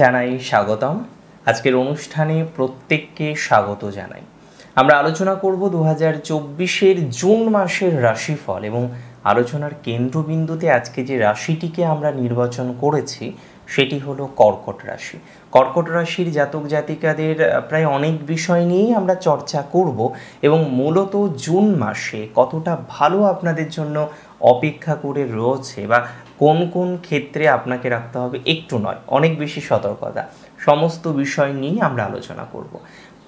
জানাই স্বাগতম আজকের অনুষ্ঠানে প্রত্যেককে স্বাগত জানাই আমরা আলোচনা করব দু হাজার চব্বিশের জুন মাসের রাশিফল এবং আলোচনার কেন্দ্রবিন্দুতে আজকে যে রাশিটিকে আমরা নির্বাচন করেছি সেটি হলো কর্কট রাশি কর্কট রাশির জাতক জাতিকাদের প্রায় অনেক বিষয় নিয়েই আমরা চর্চা করব এবং মূলত জুন মাসে কতটা ভালো আপনাদের জন্য অপেক্ষা করে রয়েছে বা কোন কোন ক্ষেত্রে আপনাকে রাখতে হবে একটু নয় অনেক বেশি সতর্কতা সমস্ত বিষয় নিয়ে আমরা আলোচনা করব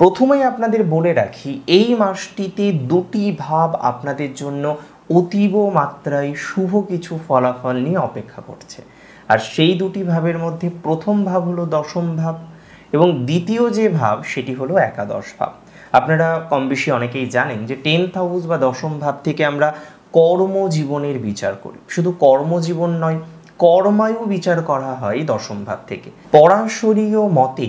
প্রথমেই আপনাদের বলে রাখি এই মাসটিতে দুটি ভাব আপনাদের জন্য অতীব মাত্রায় শুভ কিছু ফলাফল নিয়ে অপেক্ষা করছে আর সেই দুটি ভাবের মধ্যে প্রথম ভাব হলো দশম ভাব এবং দ্বিতীয় যে ভাব সেটি হলো একাদশ ভাব আপনারা কম বেশি অনেকেই জানেন যে টেন্থ হাউস বা দশম ভাব থেকে আমরা কর্মজীবনের বিচার করি শুধু কর্মজীবন নয় কর্মায়ু বিচার করা হয় দশম ভাব থেকে পরাশরীয় মতে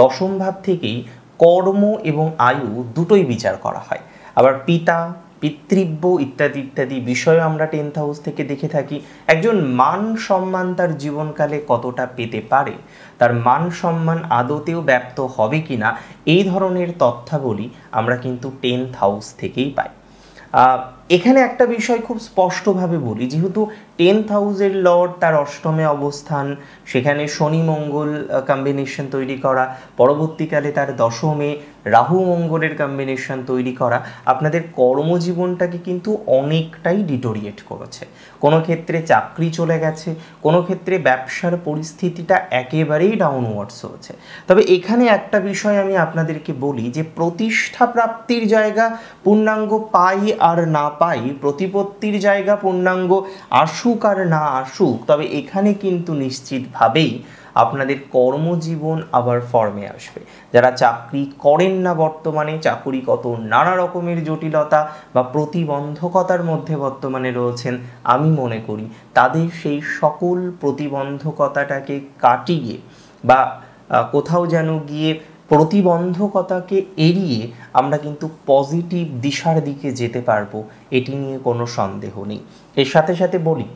দশম ভাব থেকেই কর্ম এবং আয়ু দুটোই বিচার করা হয় আবার পিতা পিতৃব্য ইত্যাদি ইত্যাদি বিষয় আমরা টেন্থ হাউস থেকে দেখে থাকি একজন মান সম্মান তার জীবনকালে কতটা পেতে পারে তার মান সম্মান আদতেও ব্যপ্ত হবে কি না এই ধরনের তথ্যাবলী আমরা কিন্তু টেন্থ হাউস থেকেই পাই এখানে একটা বিষয় খুব স্পষ্টভাবে বলি যেহেতু টেন্থ হাউসের লর্ড তার অষ্টমে অবস্থান সেখানে শনি মঙ্গল কম্বিনেশন তৈরি করা পরবর্তীকালে তার দশমে রাহু মঙ্গলের কম্বিনেশন তৈরি করা আপনাদের কর্মজীবনটাকে কিন্তু অনেকটাই ডিটোরিয়েট করেছে কোনো ক্ষেত্রে চাকরি চলে গেছে কোনো ক্ষেত্রে ব্যবসার পরিস্থিতিটা একেবারেই ডাউনওয়ার্ডস হয়েছে তবে এখানে একটা বিষয় আমি আপনাদেরকে বলি যে প্রতিষ্ঠা প্রাপ্তির জায়গা পূর্ণাঙ্গ পাই আর না পাই প্রতিপত্তির জায়গা পূর্ণাঙ্গ আসুক আর না আসুক তবে এখানে কিন্তু নিশ্চিতভাবেই আপনাদের কর্মজীবন আবার ফর্মে আসবে যারা চাকরি করেন না বর্তমানে কত নানা রকমের জটিলতা বা প্রতিবন্ধকতার মধ্যে বর্তমানে রয়েছেন আমি মনে করি তাদের সেই সকল প্রতিবন্ধকতাটাকে কাটিয়ে বা কোথাও যেন গিয়ে প্রতিবন্ধকতাকে এড়িয়ে আমরা কিন্তু পজিটিভ দিশার দিকে যেতে পারবো এটি নিয়ে কোনো সন্দেহ নেই এর সাথে সাথে বলি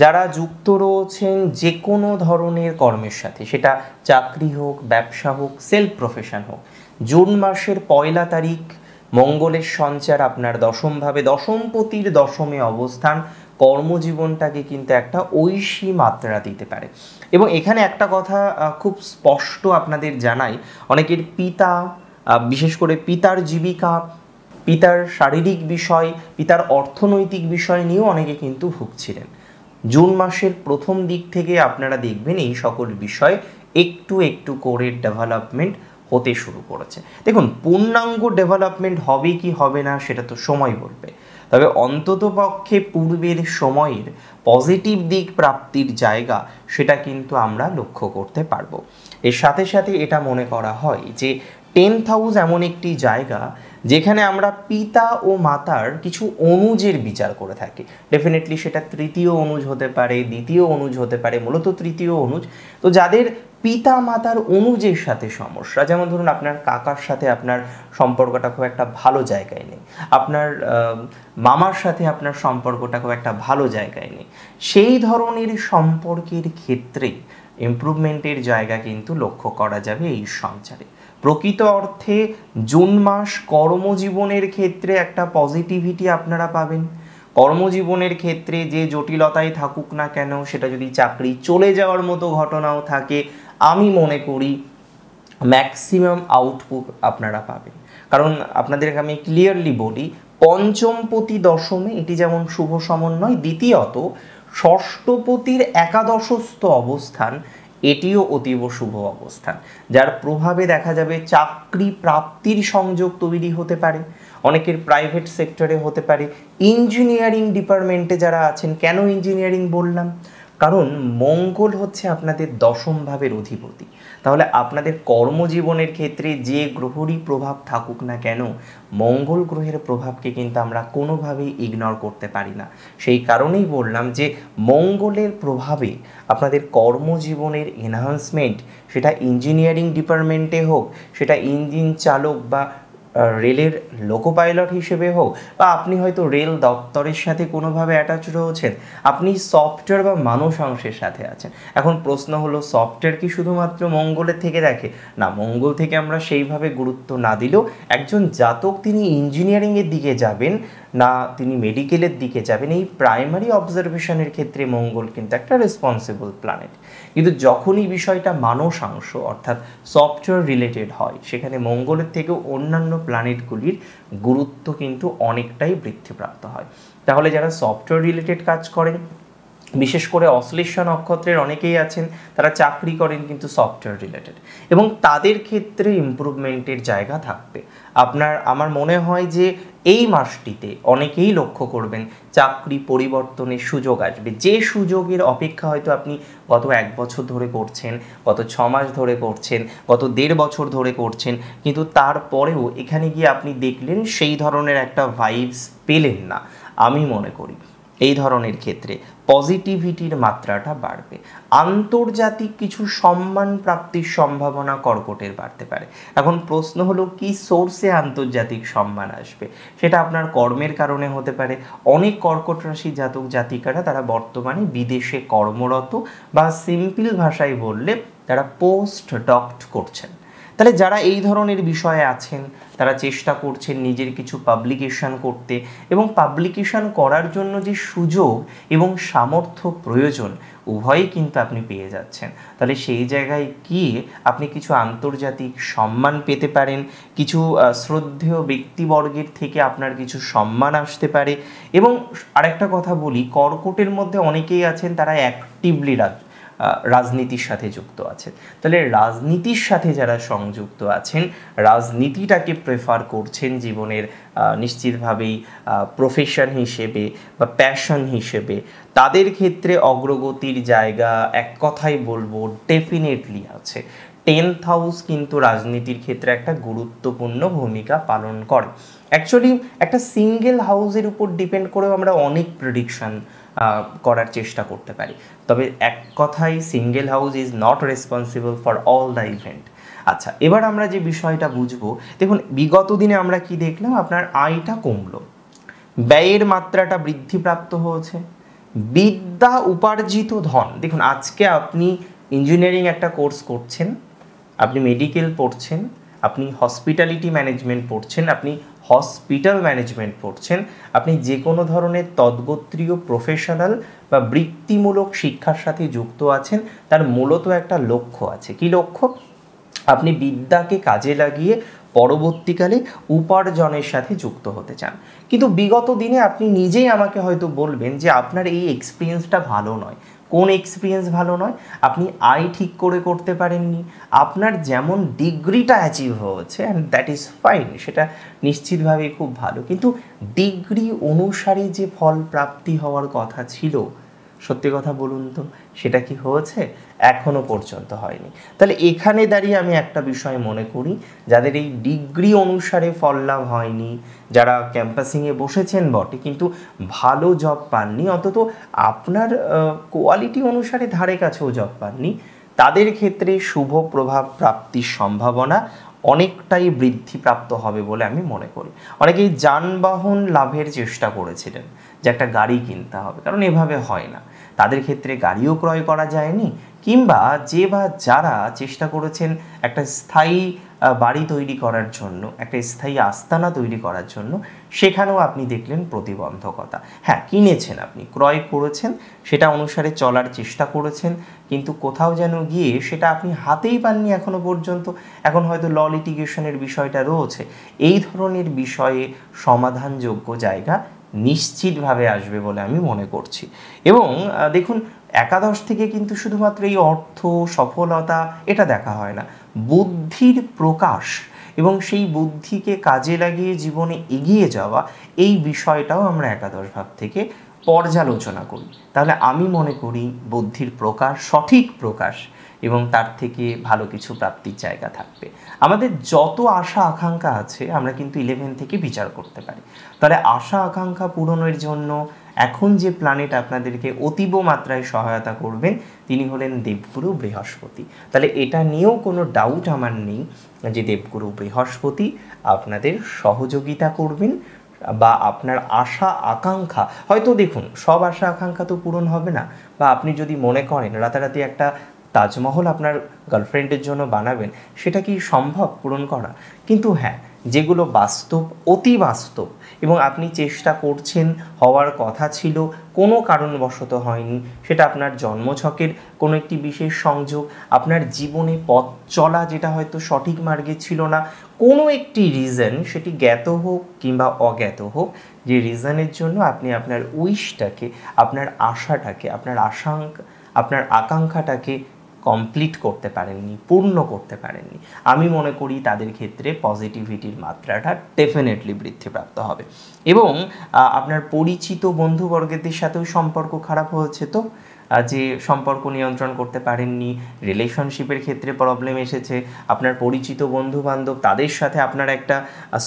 যারা যুক্ত রয়েছেন যে কোনো ধরনের কর্মের সাথে সেটা চাকরি হোক ব্যবসা হোক সেলফ প্রফেশন হোক জুন মাসের পয়লা তারিখ মঙ্গলের সঞ্চার আপনার দশমভাবে দশমপতির দশমে অবস্থান কর্মজীবনটাকে কিন্তু একটা ঐশী মাত্রা দিতে পারে এবং এখানে একটা কথা খুব স্পষ্ট আপনাদের জানাই অনেকের পিতা বিশেষ করে পিতার জীবিকা পিতার শারীরিক বিষয় পিতার অর্থনৈতিক বিষয় নিয়েও অনেকে কিন্তু ভুগছিলেন জুন মাসের প্রথম দিক থেকে আপনারা দেখবেন এই সকল বিষয় একটু একটু করে ডেভেলপমেন্ট হতে শুরু করেছে দেখুন পূর্ণাঙ্গ ডেভেলপমেন্ট হবে কি হবে না সেটা তো সময় বলবে তবে অন্তত পক্ষে পূর্বের সময়ের পজিটিভ দিক প্রাপ্তির জায়গা সেটা কিন্তু আমরা লক্ষ্য করতে পারবো এর সাথে সাথে এটা মনে করা হয় যে টেন্থ হাউস এমন একটি জায়গা যেখানে আমরা পিতা ও মাতার কিছু অনুজের বিচার করে থাকি ডেফিনেটলি সেটা তৃতীয় অনুজ হতে পারে দ্বিতীয় অনুজ হতে পারে মূলত তৃতীয় অনুজ তো যাদের পিতা মাতার অনুজের সাথে সমস্যা যেমন ধরুন আপনার কাকার সাথে আপনার সম্পর্কটা খুব একটা ভালো জায়গায় নেই আপনার মামার সাথে আপনার সম্পর্কটা খুব একটা ভালো জায়গায় নেই সেই ধরনের সম্পর্কের ক্ষেত্রে ইম্প্রুভমেন্টের জায়গা কিন্তু লক্ষ্য করা যাবে এই সঞ্চারে প্রকৃত অর্থে জুন মাস কর্মজীবনের ক্ষেত্রে একটা পজিটিভিটি আপনারা পাবেন কর্মজীবনের ক্ষেত্রে যে জটিলতায় থাকুক না কেন সেটা যদি চাকরি চলে যাওয়ার মতো ঘটনাও থাকে আমি মনে করি ম্যাক্সিমাম আউটপুট আপনারা পাবেন কারণ আপনাদেরকে আমি ক্লিয়ারলি বলি পঞ্চমপতি দশমে এটি যেমন শুভ সমন্বয় দ্বিতীয়ত ষষ্ঠপতির একাদশস্থ অবস্থান এটিও অতীব শুভ অবস্থান যার প্রভাবে দেখা যাবে চাকরি প্রাপ্তির সংযোগ তৈরি হতে পারে অনেকের প্রাইভেট সেক্টরে হতে পারে ইঞ্জিনিয়ারিং ডিপার্টমেন্টে যারা আছেন কেন ইঞ্জিনিয়ারিং বললাম কারণ মঙ্গল হচ্ছে আপনাদের দশম ভাবের অধিপতি তাহলে আপনাদের কর্মজীবনের ক্ষেত্রে যে গ্রহরই প্রভাব থাকুক না কেন মঙ্গল গ্রহের প্রভাবকে কিন্তু আমরা কোনোভাবেই ইগনোর করতে পারি না সেই কারণেই বললাম যে মঙ্গলের প্রভাবে আপনাদের কর্মজীবনের এনহান্সমেন্ট সেটা ইঞ্জিনিয়ারিং ডিপার্টমেন্টে হোক সেটা ইঞ্জিন চালক বা রেলের লোকো পাইলট হিসেবে হোক বা আপনি হয়তো রেল দপ্তরের সাথে কোনোভাবে অ্যাটাচ রয়েছেন আপনি সফটওয়্যার বা মানুষ অংশের সাথে আছেন এখন প্রশ্ন হলো সফটওয়্যার কি শুধুমাত্র মঙ্গলের থেকে দেখে না মঙ্গল থেকে আমরা সেইভাবে গুরুত্ব না দিলেও একজন জাতক তিনি ইঞ্জিনিয়ারিংয়ের দিকে যাবেন না তিনি মেডিকেলের দিকে যাবেন এই প্রাইমারি অবজারভেশনের ক্ষেত্রে মঙ্গল কিন্তু একটা রেসপন্সিবল প্ল্যানেট কিন্তু যখনই বিষয়টা মানসাংশ অর্থাৎ সফটওয়্যার রিলেটেড হয় সেখানে মঙ্গলের থেকেও অন্যান্য প্ল্যানেটগুলির গুরুত্ব কিন্তু অনেকটাই বৃদ্ধিপ্রাপ্ত হয় তাহলে যারা সফটওয়্যার রিলেটেড কাজ করেন বিশেষ করে অশ্লেষা নক্ষত্রের অনেকেই আছেন তারা চাকরি করেন কিন্তু সফটওয়্যার রিলেটেড এবং তাদের ক্ষেত্রে ইম্প্রুভমেন্টের জায়গা থাকবে আপনার আমার মনে হয় যে এই মাসটিতে অনেকেই লক্ষ্য করবেন চাকরি পরিবর্তনের সুযোগ আসবে যে সুযোগের অপেক্ষা হয়তো আপনি গত এক বছর ধরে করছেন গত ছ মাস ধরে করছেন গত দেড় বছর ধরে করছেন কিন্তু তারপরেও এখানে গিয়ে আপনি দেখলেন সেই ধরনের একটা ভাইবস পেলেন না আমি মনে করি এই ধরনের ক্ষেত্রে পজিটিভিটির মাত্রাটা বাড়বে আন্তর্জাতিক কিছু সম্মান প্রাপ্তির সম্ভাবনা কর্কটের বাড়তে পারে এখন প্রশ্ন হলো কি সোর্সে আন্তর্জাতিক সম্মান আসবে সেটা আপনার কর্মের কারণে হতে পারে অনেক কর্কট রাশি জাতক জাতিকারা তারা বর্তমানে বিদেশে কর্মরত বা সিম্পল ভাষায় বললে তারা পোস্ট ডক্ট করছেন তাহলে যারা এই ধরনের বিষয়ে আছেন তারা চেষ্টা করছেন নিজের কিছু পাবলিকেশন করতে এবং পাবলিকেশন করার জন্য যে সুযোগ এবং সামর্থ্য প্রয়োজন উভয়ই কিন্তু আপনি পেয়ে যাচ্ছেন তাহলে সেই জায়গায় গিয়ে আপনি কিছু আন্তর্জাতিক সম্মান পেতে পারেন কিছু শ্রদ্ধেয় ব্যক্তিবর্গের থেকে আপনার কিছু সম্মান আসতে পারে এবং আরেকটা কথা বলি কর্কটের মধ্যে অনেকেই আছেন তারা অ্যাক্টিভলি রাখবে রাজনীতির সাথে যুক্ত আছে তাহলে রাজনীতির সাথে যারা সংযুক্ত আছেন রাজনীতিটাকে প্রেফার করছেন জীবনের নিশ্চিতভাবেই প্রফেশন হিসেবে বা প্যাশন হিসেবে তাদের ক্ষেত্রে অগ্রগতির জায়গা এক কথাই বলবো ডেফিনেটলি আছে টেন্থ হাউস কিন্তু রাজনীতির ক্ষেত্রে একটা গুরুত্বপূর্ণ ভূমিকা পালন করে অ্যাকচুয়ালি একটা সিঙ্গেল হাউসের উপর ডিপেন্ড করেও আমরা অনেক প্রেডিকশান করার চেষ্টা করতে পারি তবে এক কথাই single house is not responsible for all the event আচ্ছা এবার আমরা যে বিষয়টা বুঝবো দেখুন বিগত দিনে আমরা কি দেখলাম আপনার আয়টা কমলো ব্যয়ের মাত্রাটা বৃদ্ধিপ্রাপ্ত হয়েছে বিদ্যা উপার্জিত ধন দেখুন আজকে আপনি ইঞ্জিনিয়ারিং একটা কোর্স করছেন আপনি মেডিকেল পড়ছেন আপনি হসপিটালিটি ম্যানেজমেন্ট পড়ছেন আপনি হসপিটাল ম্যানেজমেন্ট পড়ছেন আপনি যে কোনো ধরনের তদ্গোত্রীয় প্রফেশনাল বা বৃত্তিমূলক শিক্ষার সাথে যুক্ত আছেন তার মূলত একটা লক্ষ্য আছে কি লক্ষ্য আপনি বিদ্যাকে কাজে লাগিয়ে পরবর্তীকালে উপার্জনের সাথে যুক্ত হতে চান কিন্তু বিগত দিনে আপনি নিজেই আমাকে হয়তো বলবেন যে আপনার এই এক্সপিরিয়েন্সটা ভালো নয় কোন এক্সপিরিয়েন্স ভালো নয় আপনি আই ঠিক করে করতে পারেননি আপনার যেমন ডিগ্রিটা অ্যাচিভ হয়েছে অ্যান্ড দ্যাট ইজ ফাইন সেটা নিশ্চিতভাবেই খুব ভালো কিন্তু ডিগ্রি অনুসারে যে ফল প্রাপ্তি হওয়ার কথা ছিল সত্যি কথা বলুন তো সেটা কি হয়েছে এখনও পর্যন্ত হয়নি তাহলে এখানে দাঁড়িয়ে আমি একটা বিষয় মনে করি যাদের এই ডিগ্রি অনুসারে ফল লাভ হয়নি যারা ক্যাম্পাসিংয়ে বসেছেন বটে কিন্তু ভালো জব পাননি অন্তত আপনার কোয়ালিটি অনুসারে ধারে কাছেও জব পাননি তাদের ক্ষেত্রে শুভ প্রভাব প্রাপ্তির সম্ভাবনা অনেকটাই বৃদ্ধিপ্রাপ্ত হবে বলে আমি মনে করি অনেকেই যানবাহন লাভের চেষ্টা করেছিলেন যে একটা গাড়ি কিনতে হবে কারণ এভাবে হয় না তাদের ক্ষেত্রে গাড়িও ক্রয় করা যায়নি কিংবা যে বা যারা চেষ্টা করেছেন একটা স্থায়ী বাড়ি তৈরি করার জন্য একটা স্থায়ী আস্তানা তৈরি করার জন্য সেখানেও আপনি দেখলেন প্রতিবন্ধকতা হ্যাঁ কিনেছেন আপনি ক্রয় করেছেন সেটা অনুসারে চলার চেষ্টা করেছেন কিন্তু কোথাও যেন গিয়ে সেটা আপনি হাতেই পাননি এখনও পর্যন্ত এখন হয়তো ল লিটিগেশনের বিষয়টা রয়েছে এই ধরনের বিষয়ে সমাধানযোগ্য জায়গা নিশ্চিতভাবে আসবে বলে আমি মনে করছি এবং দেখুন একাদশ থেকে কিন্তু শুধুমাত্র এই অর্থ সফলতা এটা দেখা হয় না বুদ্ধির প্রকাশ এবং সেই বুদ্ধিকে কাজে লাগিয়ে জীবনে এগিয়ে যাওয়া এই বিষয়টাও আমরা একাদশ ভাব থেকে পর্যালোচনা করি তাহলে আমি মনে করি বুদ্ধির প্রকাশ সঠিক প্রকাশ এবং তার থেকে ভালো কিছু প্রাপ্তির জায়গা থাকবে আমাদের যত আশা আকাঙ্ক্ষা আছে আমরা কিন্তু ইলেভেন থেকে বিচার করতে পারি তাহলে আশা আকাঙ্ক্ষা পূরণের জন্য এখন যে প্ল্যানেট আপনাদেরকে অতীব মাত্রায় সহায়তা করবেন তিনি হলেন দেবগুরু বৃহস্পতি তাহলে এটা নিয়েও কোনো ডাউট আমার নেই যে দেবগুরু বৃহস্পতি আপনাদের সহযোগিতা করবেন বা আপনার আশা আকাঙ্ক্ষা হয়তো দেখুন সব আশা আকাঙ্ক্ষা তো পূরণ হবে না বা আপনি যদি মনে করেন রাতারাতি একটা তাজমহল আপনার গার্লফ্রেন্ডের জন্য বানাবেন সেটা কি সম্ভব পূরণ করা কিন্তু হ্যাঁ যেগুলো বাস্তব অতি বাস্তব এবং আপনি চেষ্টা করছেন হওয়ার কথা ছিল কোনো কারণবশত হয়নি সেটা আপনার জন্মছকের কোনো একটি বিশেষ সংযোগ আপনার জীবনে পথ চলা যেটা হয়তো সঠিক মার্গে ছিল না কোনো একটি রিজন সেটি জ্ঞাত হোক কিংবা অজ্ঞাত হোক যে রিজনের জন্য আপনি আপনার উইশটাকে আপনার আশাটাকে আপনার আশাঙ্ক আপনার আকাঙ্ক্ষাটাকে কমপ্লিট করতে পারেননি পূর্ণ করতে পারেননি আমি মনে করি তাদের ক্ষেত্রে পজিটিভিটির মাত্রাটা ডেফিনেটলি বৃদ্ধিপ্রাপ্ত হবে এবং আপনার পরিচিত বন্ধুবর্গদের সাথেও সম্পর্ক খারাপ হয়েছে তো যে সম্পর্ক নিয়ন্ত্রণ করতে পারেননি রিলেশনশিপের ক্ষেত্রে প্রবলেম এসেছে আপনার পরিচিত বন্ধু বান্ধব তাদের সাথে আপনার একটা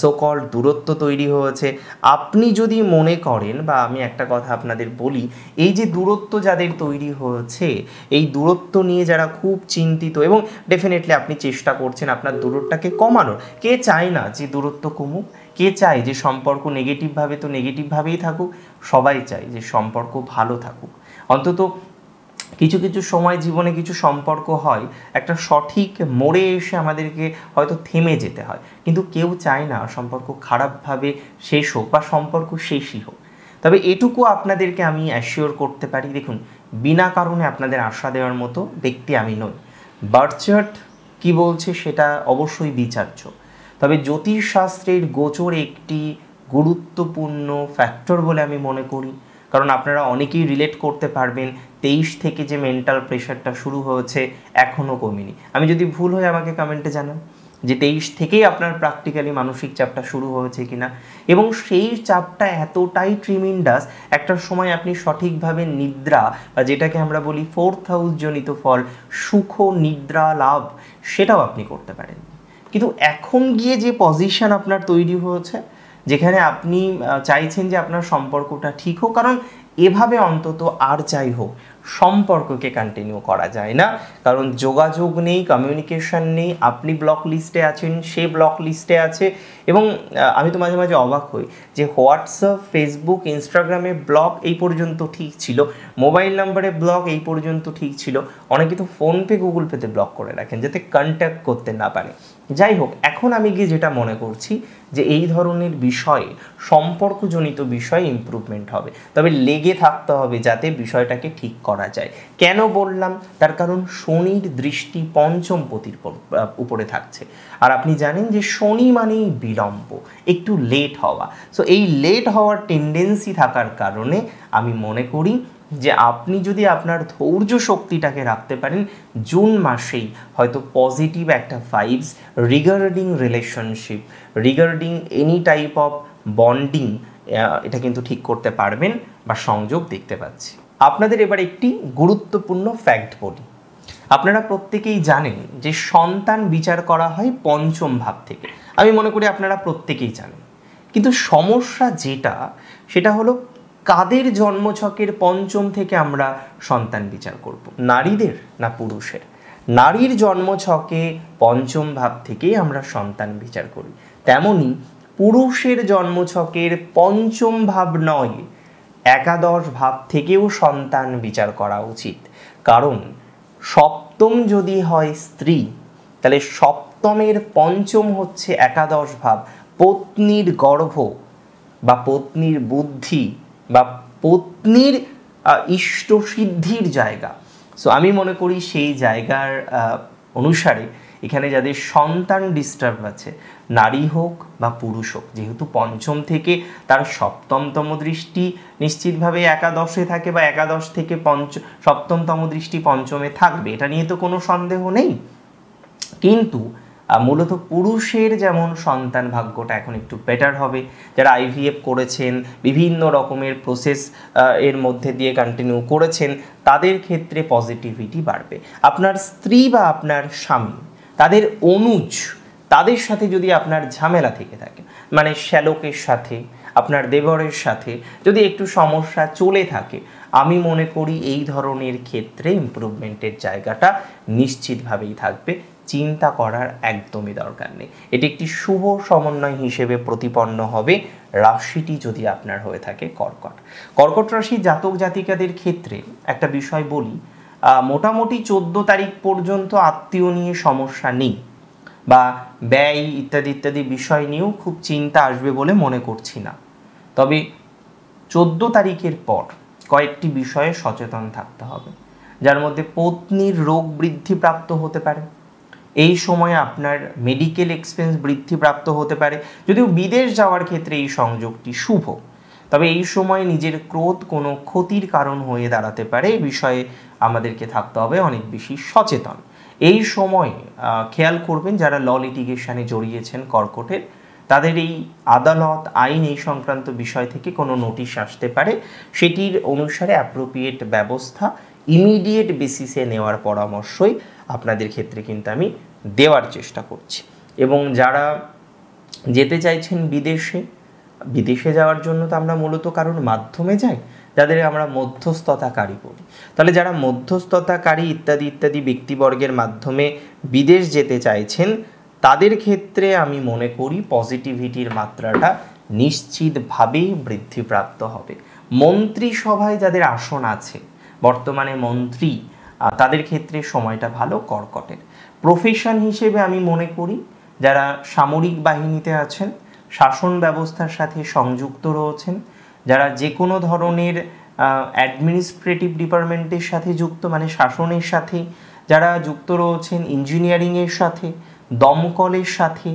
সোকল দূরত্ব তৈরি হয়েছে আপনি যদি মনে করেন বা আমি একটা কথা আপনাদের বলি এই যে দূরত্ব যাদের তৈরি হয়েছে এই দূরত্ব নিয়ে যারা খুব চিন্তিত এবং ডেফিনেটলি আপনি চেষ্টা করছেন আপনার দূরত্বটাকে কমানোর কে চায় না যে দূরত্ব কমুক কে চায় যে সম্পর্ক নেগেটিভভাবে তো নেগেটিভভাবেই থাকুক সবাই চায় যে সম্পর্ক ভালো থাকুক অন্তত কিছু কিছু সময় জীবনে কিছু সম্পর্ক হয় একটা সঠিক মোড়ে এসে আমাদেরকে হয়তো থেমে যেতে হয় কিন্তু কেউ চায় না সম্পর্ক খারাপভাবে শেষ হোক বা সম্পর্ক শেষই হোক তবে এটুকু আপনাদেরকে আমি অ্যাসিওর করতে পারি দেখুন বিনা কারণে আপনাদের আশা দেওয়ার মতো ব্যক্তি আমি নই বার্চার্ট কি বলছে সেটা অবশ্যই বিচার্য তবে জ্যোতিষশাস্ত্রের গোচর একটি গুরুত্বপূর্ণ ফ্যাক্টর বলে আমি মনে করি কারণ আপনারা অনেকেই রিলেট করতে পারবেন তেইশ থেকে যে মেন্টাল প্রেশারটা শুরু হয়েছে এখনও কমেনি আমি যদি ভুল হয়ে আমাকে কমেন্টে জানান যে তেইশ থেকেই আপনার প্র্যাকটিক্যালি মানসিক চাপটা শুরু হয়েছে কিনা এবং সেই চাপটা এতটাই ট্রিমিন্ডাস একটা সময় আপনি সঠিকভাবে নিদ্রা বা যেটাকে আমরা বলি ফোর্থ হাউস জনিত ফল সুখ নিদ্রা লাভ সেটাও আপনি করতে পারেন কিন্তু এখন গিয়ে যে পজিশন আপনার তৈরি হয়েছে যেখানে আপনি চাইছেন যে আপনার সম্পর্কটা ঠিক হোক কারণ এভাবে অন্তত আর যাই হোক সম্পর্ককে কন্টিনিউ করা যায় না কারণ যোগাযোগ নেই কমিউনিকেশন নেই আপনি ব্লক লিস্টে আছেন সে ব্লক লিস্টে আছে এবং আমি তো মাঝে মাঝে অবাক হই যে হোয়াটসঅ্যাপ ফেসবুক ইনস্টাগ্রামে ব্লক এই পর্যন্ত ঠিক ছিল মোবাইল নাম্বারে ব্লক এই পর্যন্ত ঠিক ছিল অনেকে তো ফোনপে গুগল পেতে ব্লক করে রাখেন যাতে কন্ট্যাক্ট করতে না পারে যাই হোক এখন আমি গিয়ে যেটা মনে করছি যে এই ধরনের বিষয়ে সম্পর্কজনিত বিষয়ে ইম্প্রুভমেন্ট হবে তবে লেগে থাকতে হবে যাতে বিষয়টাকে ঠিক করা যায় কেন বললাম তার কারণ শনির দৃষ্টি পঞ্চম পতির উপরে থাকছে আর আপনি জানেন যে শনি মানেই বিলম্ব একটু লেট হওয়া সো এই লেট হওয়ার টেন্ডেন্সি থাকার কারণে আমি মনে করি যে আপনি যদি আপনার ধৈর্য শক্তিটাকে রাখতে পারেন জুন মাসেই হয়তো পজিটিভ একটা vibes regarding relationship regarding any type of bonding এটা কিন্তু ঠিক করতে পারবেন বা সংযোগ দেখতে পাচ্ছি আপনাদের এবার একটি গুরুত্বপূর্ণ ফ্যাক্ট বলি আপনারা প্রত্যেকেই জানেন যে সন্তান বিচার করা হয় পঞ্চম ভাব থেকে আমি মনে করি আপনারা প্রত্যেকেই জানেন কিন্তু সমস্যা যেটা সেটা হলো কাদের জন্মছকের পঞ্চম থেকে আমরা সন্তান বিচার করব নারীদের না পুরুষের নারীর জন্মছকে পঞ্চম ভাব থেকেই আমরা সন্তান বিচার করি তেমনি পুরুষের জন্মছকের পঞ্চম ভাব নয় একাদশ ভাব থেকেও সন্তান বিচার করা উচিত কারণ সপ্তম যদি হয় স্ত্রী তাহলে সপ্তমের পঞ্চম হচ্ছে একাদশ ভাব পত্নীর গর্ভ বা পত্নীর বুদ্ধি বা পত্নীর ইষ্ট সিদ্ধির জায়গা সো আমি মনে করি সেই জায়গার অনুসারে এখানে যাদের সন্তান ডিস্টার্ব আছে নারী হোক বা পুরুষ হোক যেহেতু পঞ্চম থেকে তার সপ্তমতম দৃষ্টি নিশ্চিতভাবে একাদশে থাকে বা একাদশ থেকে পঞ্চ সপ্তমতম দৃষ্টি পঞ্চমে থাকবে এটা নিয়ে তো কোনো সন্দেহ নেই কিন্তু মূলত পুরুষের যেমন সন্তান ভাগ্যটা এখন একটু বেটার হবে যারা আইভিএফ করেছেন বিভিন্ন রকমের প্রসেস এর মধ্যে দিয়ে কন্টিনিউ করেছেন তাদের ক্ষেত্রে পজিটিভিটি বাড়বে আপনার স্ত্রী বা আপনার স্বামী তাদের অনুজ তাদের সাথে যদি আপনার ঝামেলা থেকে থাকে মানে শ্যালকের সাথে আপনার দেবরের সাথে যদি একটু সমস্যা চলে থাকে আমি মনে করি এই ধরনের ক্ষেত্রে ইম্প্রুভমেন্টের জায়গাটা নিশ্চিতভাবেই থাকবে চিন্তা করার একদমই দরকার নেই এটি একটি শুভ সমন্বয় হিসেবে প্রতিপন্ন হবে রাশিটি যদি আপনার হয়ে থাকে কর্কট কর্কট রাশি জাতক জাতিকাদের ক্ষেত্রে একটা বিষয় বলি মোটামুটি চোদ্দ তারিখ পর্যন্ত আত্মীয় নিয়ে সমস্যা নেই বা ব্যয় ইত্যাদি ইত্যাদি বিষয় নিয়েও খুব চিন্তা আসবে বলে মনে করছি না তবে চোদ্দ তারিখের পর কয়েকটি বিষয়ে সচেতন থাকতে হবে যার মধ্যে পত্নীর রোগ বৃদ্ধিপ্রাপ্ত হতে পারে এই সময়ে আপনার মেডিকেল এক্সপেন্স বৃদ্ধিপ্রাপ্ত হতে পারে যদিও বিদেশ যাওয়ার ক্ষেত্রে এই সংযোগটি শুভ তবে এই সময় নিজের ক্রোধ কোনো ক্ষতির কারণ হয়ে দাঁড়াতে পারে এ বিষয়ে আমাদেরকে থাকতে হবে অনেক বেশি সচেতন এই সময় খেয়াল করবেন যারা ল লিটিগেশনে জড়িয়েছেন কর্কটের তাদের এই আদালত আইন এই সংক্রান্ত বিষয় থেকে কোনো নোটিশ আসতে পারে সেটির অনুসারে অ্যাপ্রোপ্রিয়েট ব্যবস্থা ইমিডিয়েট বেসিসে নেওয়ার পরামর্শই আপনাদের ক্ষেত্রে কিন্তু আমি দেওয়ার চেষ্টা করছি এবং যারা যেতে চাইছেন বিদেশে বিদেশে যাওয়ার জন্য তো আমরা মূলত কারোর মাধ্যমে যাই যাদের আমরা মধ্যস্থতাকারী বলি তাহলে যারা মধ্যস্থতাকারী ইত্যাদি ইত্যাদি ব্যক্তিবর্গের মাধ্যমে বিদেশ যেতে চাইছেন তাদের ক্ষেত্রে আমি মনে করি পজিটিভিটির মাত্রাটা নিশ্চিতভাবেই বৃদ্ধিপ্রাপ্ত হবে মন্ত্রিসভায় যাদের আসন আছে বর্তমানে মন্ত্রী তাদের ক্ষেত্রে সময়টা ভালো কর্কটের প্রফেশন হিসেবে আমি মনে করি যারা সামরিক বাহিনীতে আছেন শাসন ব্যবস্থার সাথে সংযুক্ত রয়েছেন যারা যে কোনো ধরনের অ্যাডমিনিস্ট্রেটিভ ডিপার্টমেন্টের সাথে যুক্ত মানে শাসনের সাথে যারা যুক্ত রয়েছেন ইঞ্জিনিয়ারিংয়ের সাথে দমকলের সাথে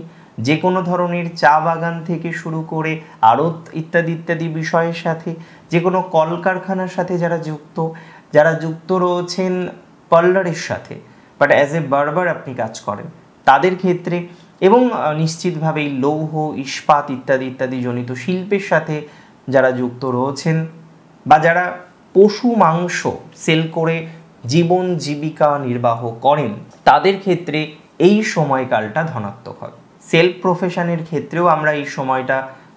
যে কোনো ধরনের চা বাগান থেকে শুরু করে আড়ত ইত্যাদি ইত্যাদি বিষয়ের সাথে যে কোনো কলকারখানার সাথে যারা যুক্ত যারা যুক্ত রয়েছেন পার্লারের সাথে বাট অ্যাজ এ বারবার আপনি কাজ করেন তাদের ক্ষেত্রে এবং নিশ্চিতভাবেই লৌহ ইস্পাত ইত্যাদি ইত্যাদি জনিত শিল্পের সাথে যারা যুক্ত রয়েছেন বা যারা পশু মাংস সেল করে জীবন জীবিকা নির্বাহ করেন তাদের ক্ষেত্রে এই সময়কালটা ধনাত্মক হয় সেলফ প্রফেশনের ক্ষেত্রেও আমরা এই সময়টা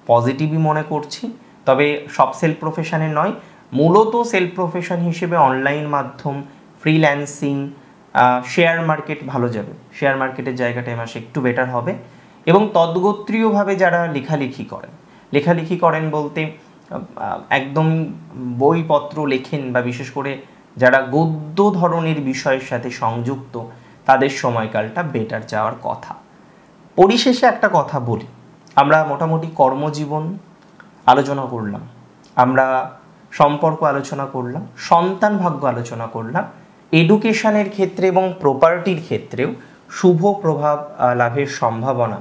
পজিটিভই মনে করছি তবে সব সেলফ প্রফেশনে নয় মূলত সেলফ প্রফেশন হিসেবে অনলাইন মাধ্যম ফ্রিল্যান্সিং শেয়ার মার্কেট ভালো যাবে শেয়ার মার্কেটের জায়গাটা এ একটু বেটার হবে এবং তদ্গোত্রীয়ভাবে যারা লেখালেখি করেন লেখালেখি করেন বলতে একদম বইপত্র লেখেন বা বিশেষ করে যারা গদ্য ধরনের বিষয়ের সাথে সংযুক্ত তাদের সময়কালটা বেটার যাওয়ার কথা পরিশেষে একটা কথা বলি আমরা মোটামুটি কর্মজীবন আলোচনা করলাম আমরা সম্পর্ক আলোচনা করলাম সন্তান ভাগ্য আলোচনা করলাম এডুকেশনের ক্ষেত্রে এবং প্রপার্টির ক্ষেত্রেও শুভ প্রভাব লাভের সম্ভাবনা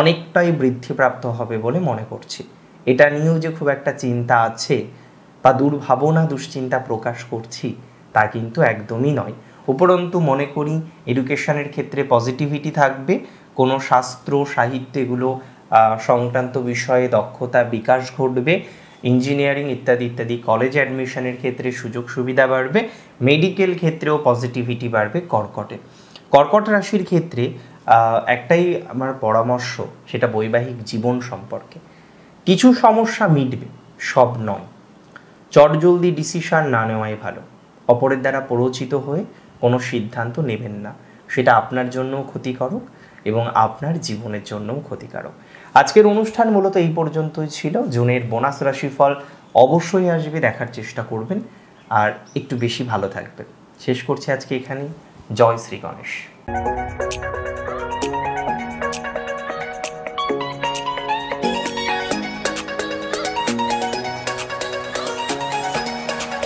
অনেকটাই বৃদ্ধিপ্রাপ্ত হবে বলে মনে করছি এটা নিয়েও যে খুব একটা চিন্তা আছে বা দুর্ভাবনা দুশ্চিন্তা প্রকাশ করছি তা কিন্তু একদমই নয় উপরন্তু মনে করি এডুকেশনের ক্ষেত্রে পজিটিভিটি থাকবে কোনো শাস্ত্র সাহিত্য এগুলো সংক্রান্ত বিষয়ে দক্ষতা বিকাশ ঘটবে ইঞ্জিনিয়ারিং ইত্যাদি ইত্যাদি কলেজ অ্যাডমিশনের ক্ষেত্রে সুযোগ সুবিধা বাড়বে মেডিকেল ক্ষেত্রেও পজিটিভিটি বাড়বে কর্কটে কর্কট রাশির ক্ষেত্রে একটাই আমার পরামর্শ সেটা বৈবাহিক জীবন সম্পর্কে কিছু সমস্যা মিটবে সব নয় চটজলদি ডিসিশন না নেওয়াই ভালো অপরের দ্বারা প্ররোচিত হয়ে কোনো সিদ্ধান্ত নেবেন না সেটা আপনার জন্যও ক্ষতিকারক এবং আপনার জীবনের জন্যও ক্ষতিকারক আজকের অনুষ্ঠান মূলত এই পর্যন্তই ছিল জুনের বোনাস রাশিফল অবশ্যই আসবে দেখার চেষ্টা করবেন আর একটু বেশি ভালো থাকবেন শেষ করছি আজকে এখানেই জয় শ্রী গণেশ